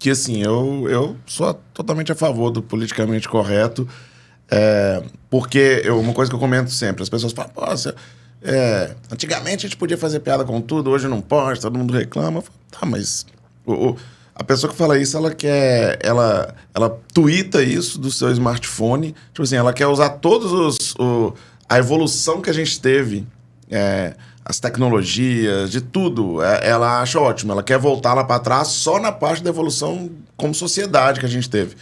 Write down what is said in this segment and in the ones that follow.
que assim, eu, eu sou totalmente a favor do politicamente correto, é, porque eu, uma coisa que eu comento sempre, as pessoas falam, você, é, antigamente a gente podia fazer piada com tudo, hoje não pode, todo mundo reclama. Falo, tá, mas o, o, a pessoa que fala isso, ela quer. Ela, ela tuita isso do seu smartphone. Tipo assim, ela quer usar todos os. O, a evolução que a gente teve. É, as tecnologias, de tudo. É, ela acha ótimo. Ela quer voltar lá para trás só na parte da evolução como sociedade que a gente teve.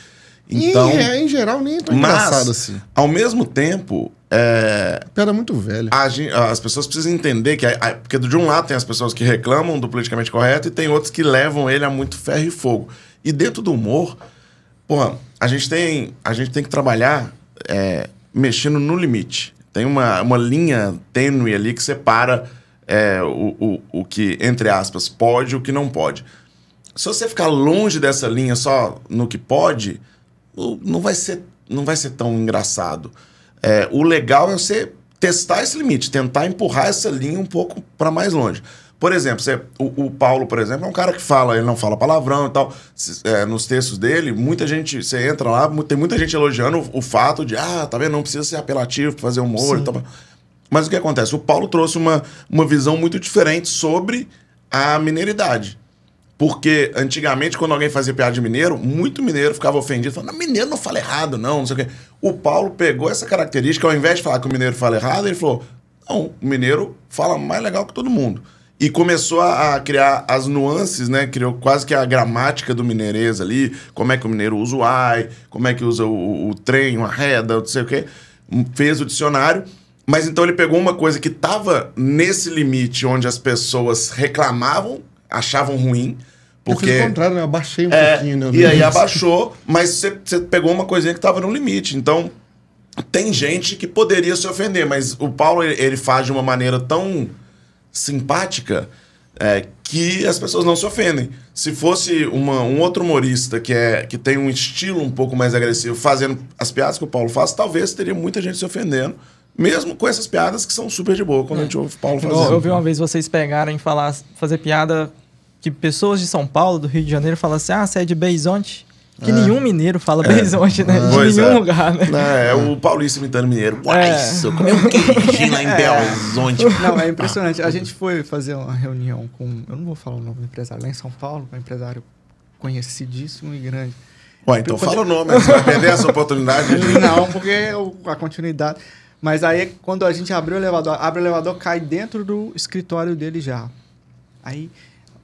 Então, e, é, em geral, nem é tão mas, engraçado assim. Ao mesmo tempo. É, Pera muito velha. as pessoas precisam entender que. A, a, porque de um lado tem as pessoas que reclamam do politicamente correto e tem outros que levam ele a muito ferro e fogo. E dentro do humor, porra, a gente tem, a gente tem que trabalhar é, mexendo no limite. Tem uma, uma linha tênue ali que separa é, o, o, o que, entre aspas, pode e o que não pode. Se você ficar longe dessa linha só no que pode, não vai ser, não vai ser tão engraçado. É, o legal é você testar esse limite, tentar empurrar essa linha um pouco para mais longe. Por exemplo, você, o, o, Paulo, por exemplo, é um cara que fala, ele não fala palavrão e tal. É, nos textos dele, muita gente, você entra lá, tem muita gente elogiando o, o fato de, ah, tá vendo, não precisa ser apelativo pra fazer humor Sim. e tal. Mas o que acontece? O Paulo trouxe uma, uma visão muito diferente sobre a mineridade. Porque antigamente, quando alguém fazia piada de mineiro, muito mineiro ficava ofendido, falando, mineiro não fala errado, não, não sei o quê. O Paulo pegou essa característica, ao invés de falar que o mineiro fala errado, ele falou, não, o mineiro fala mais legal que todo mundo e começou a, criar as nuances, né? Criou quase que a gramática do mineirês ali, como é que o mineiro usa o ai, como é que usa o, o trem, uma reda, não sei o quê. Hum, fez o dicionário, mas então ele pegou uma coisa que estava nesse limite onde as pessoas reclamavam, achavam ruim, porque... Eu contrário, né? Eu abaixei um é, pouquinho, né? E aí abaixou, mas você pegou uma coisinha que estava no limite, então... Tem gente que poderia se ofender, mas o Paulo ele, ele faz de uma maneira tão simpática é, que as pessoas não se ofendem. Se fosse uma, um outro humorista que, é, que tem um estilo um pouco mais agressivo, fazendo as piadas que o Paulo faz, talvez teria muita gente se ofendendo. Mesmo com essas piadas que são super de boa quando é. a gente é. ouve o Paulo fazendo. Eu, ouvi vi uma vez vocês pegarem e falar, fazer piada que pessoas de São Paulo, do Rio de Janeiro, falam assim: ah, você é de Beizonte? Que é. nenhum mineiro fala é. hoje, né? De pois nenhum é. lugar, né? é, o paulista imitando mineiro. Uai, é. isso, comeu um queijo lá em é. Belo Horizonte. Não, é impressionante. A gente foi fazer uma reunião com... Eu não vou falar o nome do empresário. Lá em São Paulo, um empresário conhecidíssimo e grande. Ué, então fala o nome. Você vai perder essa oportunidade. Não, porque a continuidade... Mas aí, quando a gente abriu o elevador, abre o elevador, cai dentro do escritório dele já. Aí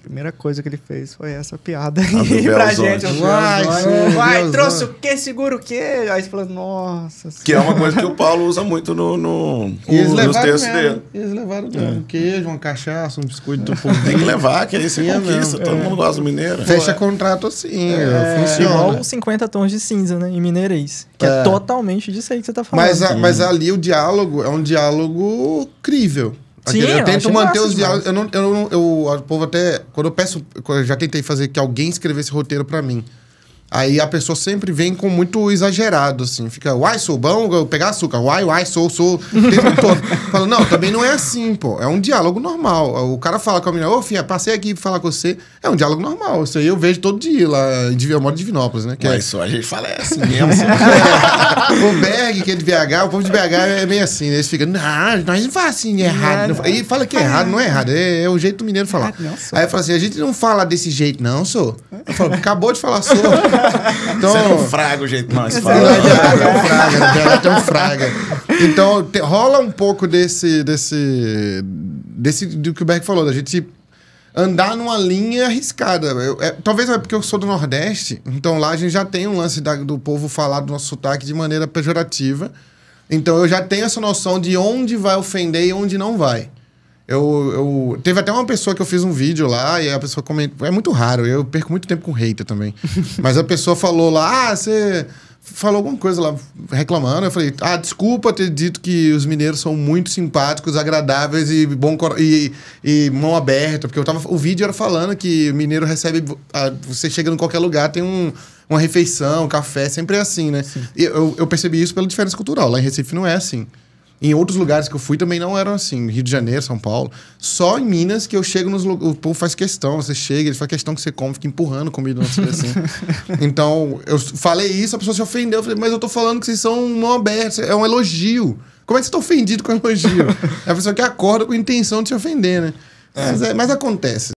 primeira coisa que ele fez foi essa piada aí pra gente. Vai, vai, trouxe o quê? Segura o quê? Aí você falou, nossa. Que é uma coisa que o Paulo usa muito no, no, eles o, nos textos mesmo. dele. Eles levaram é. um queijo, uma cachaça, um biscoito do Tem que levar, que aí você é conquista. Mesmo. Todo é. mundo gosta do mineiro. Fecha Pô, é. contrato assim, é. funciona. Igual 50 tons de cinza, né? Em mineirês. Que é, é. totalmente disso aí que você tá falando. Mas, a, mas ali o diálogo é um diálogo crível. Sim, eu, eu tento manter os diálogos. Eu não, eu, eu, o povo até. Quando eu peço. Eu já tentei fazer que alguém escrevesse roteiro para mim. Aí a pessoa sempre vem com muito exagerado, assim. Fica, uai, sou bom, eu pegar açúcar, uai, uai, sou, sou, o tempo todo. Fala, não, também não é assim, pô. É um diálogo normal. O cara fala com a menina, ô, filha, passei aqui pra falar com você. É um diálogo normal. Isso aí eu vejo todo dia lá em eu moro em Divinópolis, né? Que uai, é... só a gente fala, é assim mesmo. Assim, né? o Berg, que é de BH, o povo de BH é meio assim, né? Eles ficam, não nós não fala assim, é errado. Não. E fala que é errado, não é errado. É, é o jeito do mineiro falar. Não, aí eu falo assim, a gente não fala desse jeito, não, sou. Eu falo, acabou de falar, sou. então, é é é Você é um frago, o né? jeito mais fala. É um fraga, é um fraga. Então te, rola um pouco desse, desse, desse do que o Berg falou, da gente andar numa linha arriscada. Eu, é, talvez é porque eu sou do Nordeste, então lá a gente já tem um lance da, do povo falar do nosso sotaque de maneira pejorativa. Então eu já tenho essa noção de onde vai ofender e onde não vai. Eu, eu, Teve até uma pessoa que eu fiz um vídeo lá e a pessoa comentou. É muito raro, eu perco muito tempo com hater também. Mas a pessoa falou lá: ah, você falou alguma coisa lá reclamando. Eu falei: ah, desculpa ter dito que os mineiros são muito simpáticos, agradáveis e bom e, e mão aberta. Porque eu tava, o vídeo era falando que mineiro recebe. Ah, você chega em qualquer lugar, tem um, uma refeição, um café, sempre é assim, né? Sim. E eu, eu percebi isso pela diferença cultural. Lá em Recife não é assim. Em outros lugares que eu fui também não eram assim. Rio de Janeiro, São Paulo. Só em Minas que eu chego nos lugares. O povo faz questão. Você chega, ele faz questão que você come, fica empurrando comida assim. Então, eu falei isso, a pessoa se ofendeu. Eu falei, mas eu tô falando que vocês são mão aberta. É um elogio. Como é que você tá ofendido com elogio? é a pessoa que acorda com a intenção de te ofender, né? É. Mas, é, mas acontece.